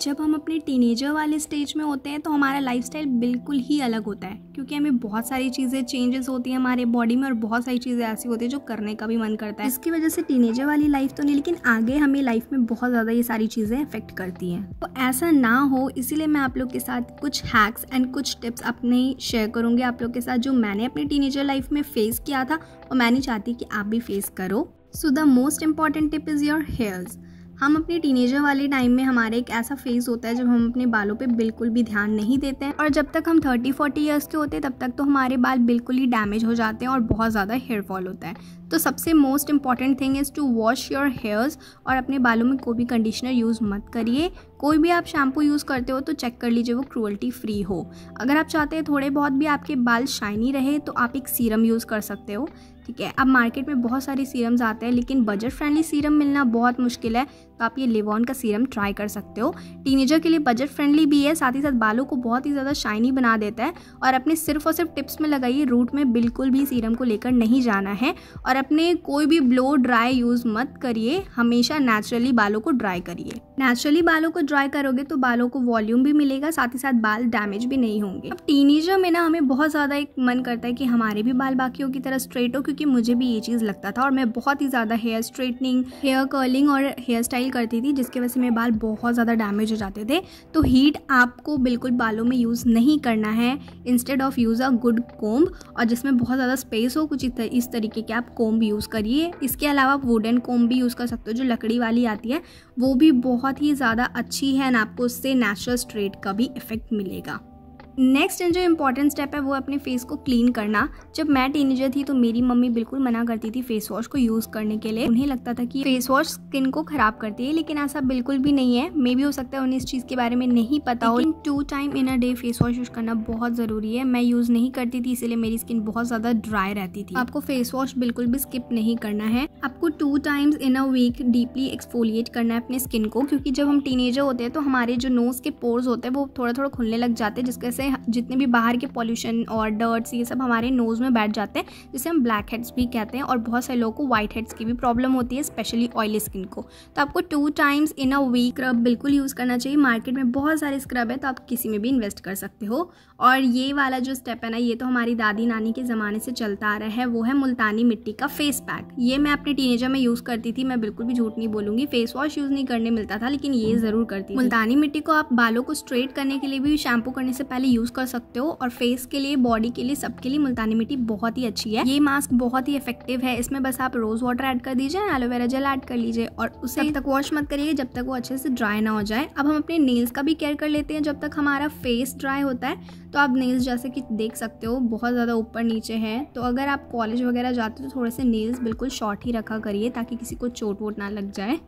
जब हम अपने टीनेजर वाले स्टेज में होते हैं तो हमारा लाइफस्टाइल बिल्कुल ही अलग होता है क्योंकि हमें बहुत सारी चीज़ें चेंजेस होती हैं हमारे बॉडी में और बहुत सारी चीज़ें ऐसी होती है जो करने का भी मन करता है इसकी वजह से टीनेजर वाली लाइफ तो नहीं लेकिन आगे हमें लाइफ में बहुत ज़्यादा ये सारी चीज़ें अफेक्ट करती हैं तो ऐसा ना हो इसीलिए मैं आप लोग के साथ कुछ हैक्स एंड कुछ टिप्स अपने शेयर करूँगी आप लोग के साथ जो मैंने अपने टीनेजर लाइफ में फ़ेस किया था और मैं नहीं चाहती कि आप भी फेस करो so the most important tip is your hairs हम अपने टीनेजर वाले टाइम में हमारा एक ऐसा फेज़ होता है जब हम अपने बालों पे बिल्कुल भी ध्यान नहीं देते हैं और जब तक हम 30 40 इयर्स के होते हैं तब तक तो हमारे बाल बिल्कुल ही डैमेज हो जाते हैं और बहुत ज़्यादा हेयर फॉल होता है तो सबसे most important thing is to wash your hairs और अपने बालों में कोई भी कंडीशनर यूज़ मत करिए कोई भी आप शैम्पू यूज़ करते हो तो चेक कर लीजिए वो क्रूअल्टी फ्री हो अगर आप चाहते हैं थोड़े बहुत भी आपके बाल शाइनी रहे तो आप एक सीरम यूज़ कर सकते हो ठीक है अब मार्केट में बहुत सारे सीरम्स आते हैं लेकिन बजट फ्रेंडली सीरम मिलना बहुत मुश्किल है तो आप ये लिवॉन का सीरम ट्राई कर सकते हो टीनेजर के लिए बजट फ्रेंडली भी है साथ ही साथ बालों को बहुत ही ज़्यादा शाइनी बना देता है और अपने सिर्फ और सिर्फ टिप्स में लगाइए रूट में बिल्कुल भी सीरम को लेकर नहीं जाना है और अपने कोई भी ब्लो ड्राई यूज़ मत करिए हमेशा नेचुरली बालों को ड्राई करिए नेचुरली बालों को ड्राई करोगे तो बालों को वॉल्यूम भी मिलेगा साथ ही साथ बाल डैमेज भी नहीं होंगे अब टीनेजर में ना हमें बहुत ज़्यादा एक मन करता है कि हमारे भी बाल बाकियों की तरह स्ट्रेट हो क्योंकि क्योंकि मुझे भी ये चीज़ लगता था और मैं बहुत ही ज़्यादा हेयर स्ट्रेटनिंग हेयर कर्लिंग और हेयर स्टाइल करती थी जिसकी वजह से मेरे बाल बहुत ज़्यादा डैमेज हो जाते थे तो हीट आपको बिल्कुल बालों में यूज़ नहीं करना है instead of use a good comb और जिसमें बहुत ज़्यादा स्पेस हो कुछ इस तरीके के आप कोम्ब यूज़ करिए इसके अलावा आप वुडन कोम्ब भी यूज़ कर सकते हो जो लकड़ी वाली आती है वो भी बहुत ही ज़्यादा अच्छी है एंड आपको उससे नेचुरल स्ट्रेट का भी इफेक्ट मिलेगा नेक्स्ट जो इंपॉर्टेंट स्टेप है वो अपने फेस को क्लीन करना जब मैं टीनेजर थी तो मेरी मम्मी बिल्कुल मना करती थी फेस वॉश को यूज़ करने के लिए उन्हें लगता था कि फेस वॉश स्किन को खराब करती है लेकिन ऐसा बिल्कुल भी नहीं है मे भी हो सकता है उन्हें इस चीज़ के बारे में नहीं पता हो लेकिन two time in a day face wash use करना बहुत ज़रूरी है मैं यूज़ नहीं करती थी इसलिए मेरी स्किन बहुत ज़्यादा ड्राई रहती थी आपको फेस वॉश बिल्कुल भी स्किप नहीं करना है आपको two times in a week deeply exfoliate करना है अपने स्किन को क्योंकि जब हम टीनेजर होते हैं तो हमारे जो नोज़ के पोर्स होते हैं वो थोड़ा थोड़ा खुलने लग जाते हैं जिसके से में जितने भी बाहर के पॉल्यूशन और डर्ट्स ये सब हमारे नोज़ में बैठ जाते हैं जिसे हम ब्लैक हेड्स भी कहते हैं और बहुत सारे लोगों को वाइट हेड्स की भी प्रॉब्लम होती है स्पेशली ऑयली स्किन को तो आपको two times in a week scrub बिल्कुल यूज़ करना चाहिए मार्केट में बहुत सारे स्क्रब है तो आप किसी में भी इन्वेस्ट कर सकते हो और ये वाला जो स्टेप है ना ये तो हमारी दादी नानी के ज़माने से चलता आ रहा है वो है मुल्तानी मिट्टी का फेस पैक ये मैं अपने टीनेजर में यूज़ करती थी मैं बिल्कुल भी झूठ नहीं बोलूँगी फेस वॉश यूज़ नहीं करने मिलता था लेकिन ये ज़रूर करती मुल्तानी मिट्टी को आप बालों को स्ट्रेट करने के लिए भी शैम्पू करने से पहले यूज़ कर सकते हो और फेस के लिए बॉडी के लिए सबके लिए मुल्तानी मिट्टी बहुत ही अच्छी है ये मास्क बहुत ही इफेक्टिव है इसमें बस आप रोज़ वाटर ऐड कर दीजिए एलोवेरा जेल ऐड कर लीजिए और उसे तक वॉश मत करिए जब तक वो अच्छे से ड्राई ना हो जाए अब हम अपने नेल्स का भी केयर कर लेते हैं जब तक हमारा फेस ड्राई होता है तो आप नेल्स जैसे कि देख सकते हो बहुत ज़्यादा ऊपर नीचे है तो अगर आप कॉलेज वगैरह जाते हो तो थोड़े से नेल्स बिल्कुल शॉर्ट ही रखा करिए ताकि किसी को चोट वोट ना लग जाए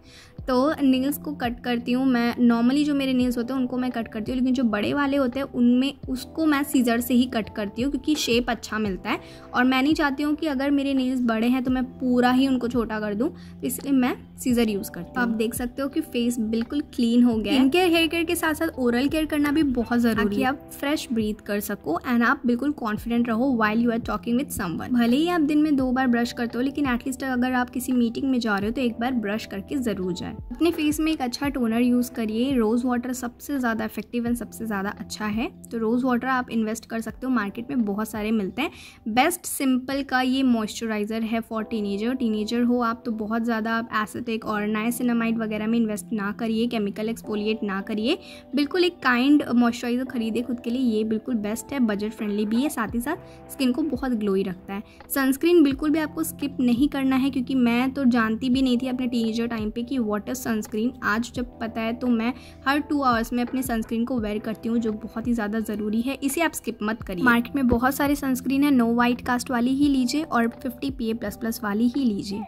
तो नील्स को कट करती हूँ मैं नॉर्मली जो मेरे नील्स होते हैं उनको मैं कट करती हूँ लेकिन जो बड़े वाले होते हैं उनमें उसको मैं सीजर से ही कट करती हूँ क्योंकि शेप अच्छा मिलता है और मैं नहीं चाहती हूँ कि अगर मेरे नील्स बड़े हैं तो मैं पूरा ही उनको छोटा कर दूँ तो इसलिए मैं सीजर यूज़ करती हूँ आप देख सकते हो कि फेस बिल्कुल क्लीन हो गया इनके हेयर केयर के साथ साथ ओरल केयर करना भी बहुत ज़रूरी है कि आप फ्रेश ब्रीथ कर सको एंड आप बिल्कुल कॉन्फिडेंट रहो while you are talking with someone भले ही आप दिन में दो बार ब्रश करते हो लेकिन एटलीस्ट अगर आप किसी मीटिंग में जा रहे हो तो एक बार ब्रश करके ज़रूर जाए है अपने फेस में एक अच्छा टोनर यूज़ करिए रोज़ वाटर सबसे ज़्यादा इफेक्टिव एंड सबसे ज़्यादा अच्छा है तो रोज़ वाटर आप इन्वेस्ट कर सकते हो मार्केट में बहुत सारे मिलते हैं बेस्ट सिंपल का ये मॉइस्चराइज़र है फॉर टीनेजर टीनेजर हो आप तो बहुत ज़्यादा आप एसिटिक और नाइसिनामाइड वगैरह में इन्वेस्ट ना करिए केमिकल एक्सपोलिएट ना करिए बिल्कुल एक काइंड मॉइस्चराइज़र खरीदे खुद के लिए ये बिल्कुल बेस्ट है बजट फ्रेंडली भी है साथ ही साथ स्किन को बहुत ग्लोई रखता है सनस्क्रीन बिल्कुल भी आपको स्किप नहीं करना है क्योंकि मैं तो जानती भी नहीं थी अपने टीनेजर टाइम पे कि वॉट वाटर सनस्क्रीन आज जब पता है तो मैं हर टू आवर्स में अपने सनस्क्रीन को वेयर करती हूँ जो बहुत ही ज़्यादा ज़रूरी है इसे आप स्किप मत करिए मार्केट में बहुत सारे सनस्क्रीन है नो वाइट कास्ट वाली ही लीजिए और fifty P A plus plus वाली ही लीजिए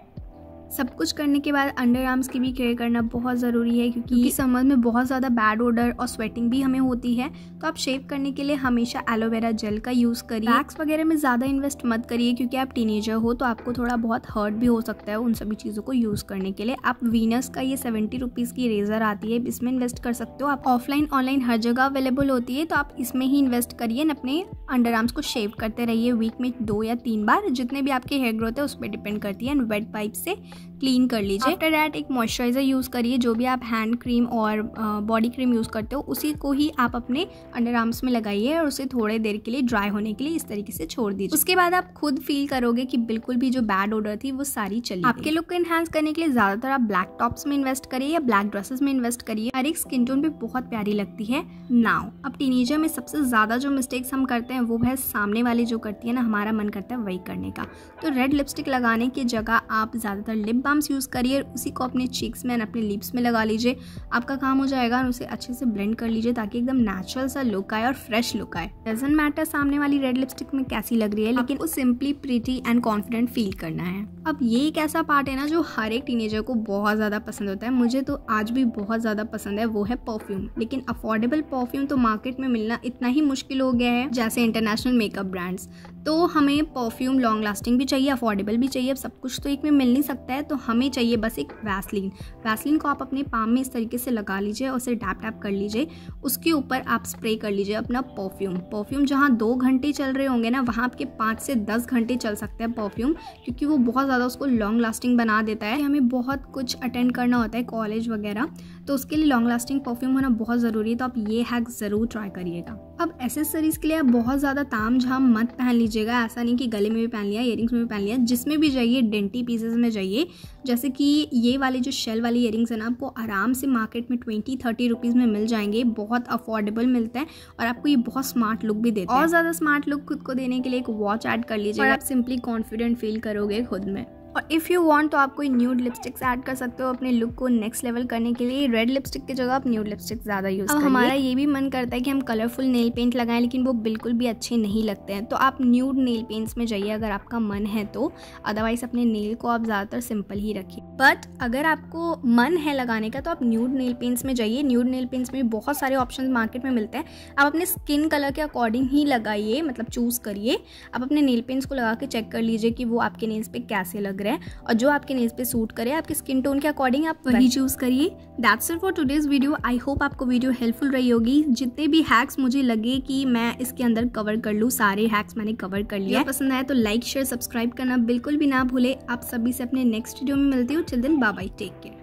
सब कुछ करने के बाद अंडर आर्म्स की भी केयर करना बहुत ज़रूरी है क्योंकि, क्योंकि समर में बहुत ज़्यादा बैड ओडर और स्वेटिंग भी हमें होती है तो आप शेव करने के लिए हमेशा एलोवेरा जेल का यूज़ करिए वैक्स वगैरह में ज़्यादा इन्वेस्ट मत करिए क्योंकि आप टीनेजर हो तो आपको थोड़ा बहुत हर्ट भी हो सकता है उन सभी चीज़ों को यूज़ करने के लिए आप वीनस का ये सेवेंटी रुपीज़ की रेजर आती है इसमें इन्वेस्ट कर सकते हो आप ऑफलाइन ऑनलाइन हर जगह अवेलेबल होती है तो आप इसमें ही इन्वेस्ट करिए अपने अंडर आर्म्स को शेव करते रहिए वीक में दो या तीन बार जितने भी आपके हेयर ग्रोथ है उस पर डिपेंड करती है एंड वेट पाइप से क्लीन कर लीजिए आफ्टर डैट एक मॉइस्चराइज़र यूज़ करिए जो भी आप हैंड क्रीम और बॉडी क्रीम यूज़ करते हो उसी को ही आप अपने अंडर आर्म्स में लगाइए और उसे थोड़े देर के लिए ड्राई होने के लिए इस तरीके से छोड़ दीजिए उसके बाद आप खुद फील करोगे कि बिल्कुल भी जो बैड ऑर्डर थी वो सारी चली आपके लुक को इन्हांस करने के लिए ज़्यादातर आप ब्लैक टॉप्स में इन्वेस्ट करिए या ब्लैक ड्रेसेस में इन्वेस्ट करिए हर एक स्किन टोन भी बहुत प्यारी लगती है नाउ अब टीनेजर में सबसे ज़्यादा जो मिस्टेक्स हम करते हैं वो है सामने वाली जो करती है ना हमारा मन करता है वही करने का तो रेड लिपस्टिक लगाने की जगह आप ज़्यादातर लिप बाम्स यूज़ करिए उसी को अपने चीक्स में एंड अपने लिप्स में लगा लीजिए आपका काम हो जाएगा और उसे अच्छे से ब्लेंड कर लीजिए ताकि एकदम नेचुरल सा लुक आए और फ्रेश लुक आए डजेंट मैटर सामने वाली रेड लिपस्टिक में कैसी लग रही है लेकिन वो simply pretty and confident feel करना है अब ये एक ऐसा पार्ट है ना जो हर एक टीनेजर को बहुत ज़्यादा पसंद होता है मुझे तो आज भी बहुत ज़्यादा पसंद है वो है परफ्यूम लेकिन अफोर्डेबल परफ्यूम तो मार्केट में मिलना इतना ही मुश्किल हो गया है जैसे इंटरनेशनल मेकअप ब्रांड्स तो हमें परफ्यूम लॉन्ग लास्टिंग भी चाहिए अफोर्डेबल भी चाहिए अब सब कुछ तो एक में मिल नहीं सकता है तो हमें चाहिए बस एक वैसलिन वैसलिन को आप अपने पाम में इस तरीके से लगा लीजिए और उसे डैप टैप कर लीजिए उसके ऊपर आप स्प्रे कर लीजिए अपना परफ्यूम परफ्यूम जहाँ दो घंटे चल रहे होंगे ना वहाँ आपके पाँच से दस घंटे चल सकते हैं परफ्यूम क्योंकि वो बहुत ज़्यादा उसको लॉन्ग लास्टिंग बना देता है हमें बहुत कुछ अटेंड करना होता है कॉलेज वगैरह तो उसके लिए लॉन्ग लास्टिंग परफ्यूम होना बहुत ज़रूरी है तो आप ये हैक ज़रूर ट्राई करिएगा अब एसेसरीज़ के लिए आप बहुत ज़्यादा ताम झाम मत पहन लीजिएगा ऐसा नहीं कि गले में भी पहन लिया इयरिंग्स में भी पहन लिया जिसमें भी जाइए डेंटी पीसेज में जाइए जैसे कि ये वाले जो शेल वाले इयरिंग्स हैं ना आपको आराम से मार्केट में ट्वेंटी थर्टी रुपीज़ में मिल जाएंगे बहुत अफोर्डेबल मिलते हैं और आपको ये बहुत स्मार्ट लुक भी देते हैं और ज़्यादा स्मार्ट लुक खुद को देने के लिए एक वॉच ऐड कर लीजिए आप सिंपली कॉन्फिडेंट फील करोगे खुद में और इफ़ यू वांट तो आप कोई न्यूड लिपस्टिक्स ऐड कर सकते हो अपने लुक को नेक्स्ट लेवल करने के लिए रेड लिपस्टिक की जगह आप न्यूड लिपस्टिक ज़्यादा यूज़ करिए हमारा ये भी मन करता है कि हम कलरफुल नेल पेंट लगाएं लेकिन वो बिल्कुल भी अच्छे नहीं लगते हैं तो आप न्यूड नेल पेंट्स में जाइए अगर आपका मन है तो अदरवाइज़ अपने नेल को आप ज़्यादातर सिंपल ही रखिए बट अगर आपको मन है लगाने का तो आप न्यूड नेल पेंट्स में जाइए न्यूड नेल पेंट्स में बहुत सारे ऑप्शन मार्केट में मिलते हैं आप अपने स्किन कलर के अकॉर्डिंग ही लगाइए मतलब चूज़ करिए आप अपने नेल पेंट्स को लगा के चेक कर लीजिए कि वो आपके नेल्स पे कैसे लग रहे हैं और जो आपके नेल्स पे सूट करे आपके स्किन टोन के अकॉर्डिंग आप वही चूज़ करिए that's it for today's video I hope आपको वीडियो हेल्पफुल रही होगी जितने भी हैक्स मुझे लगे कि मैं इसके अंदर कवर कर लूँ सारे हैक्स मैंने कवर कर लिया पसंद आया तो लाइक शेयर सब्सक्राइब करना बिल्कुल भी ना भूले आप सभी से अपने नेक्स्ट वीडियो में मिलती हूँ चिल दिन बाय टेक केयर